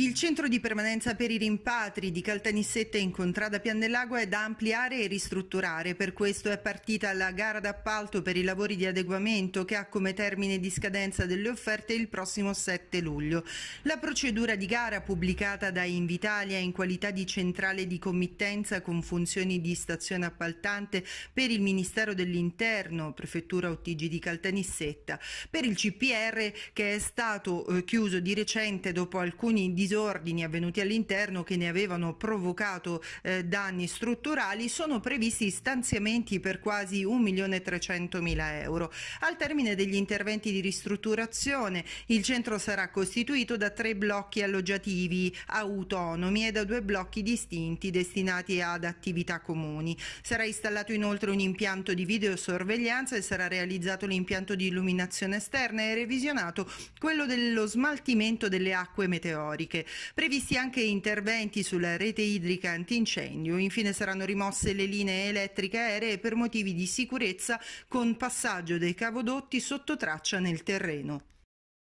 Il centro di permanenza per i rimpatri di Caltanissette in Contrada Piandellagua è da ampliare e ristrutturare, per questo è partita la gara d'appalto per i lavori di adeguamento che ha come termine di scadenza delle offerte il prossimo 7 luglio. La procedura di gara pubblicata da Invitalia in qualità di centrale di committenza con funzioni di stazione appaltante per il Ministero dell'Interno, Prefettura Ottigi di Caltanissetta, per il CPR che è stato eh, chiuso di recente dopo alcuni disastri disordini avvenuti all'interno che ne avevano provocato eh, danni strutturali, sono previsti stanziamenti per quasi 1.300.000 euro. Al termine degli interventi di ristrutturazione il centro sarà costituito da tre blocchi alloggiativi autonomi e da due blocchi distinti destinati ad attività comuni. Sarà installato inoltre un impianto di videosorveglianza e sarà realizzato l'impianto di illuminazione esterna e revisionato quello dello smaltimento delle acque meteoriche idriche. Previsti anche interventi sulla rete idrica antincendio. Infine saranno rimosse le linee elettriche aeree per motivi di sicurezza con passaggio dei cavodotti sotto traccia nel terreno.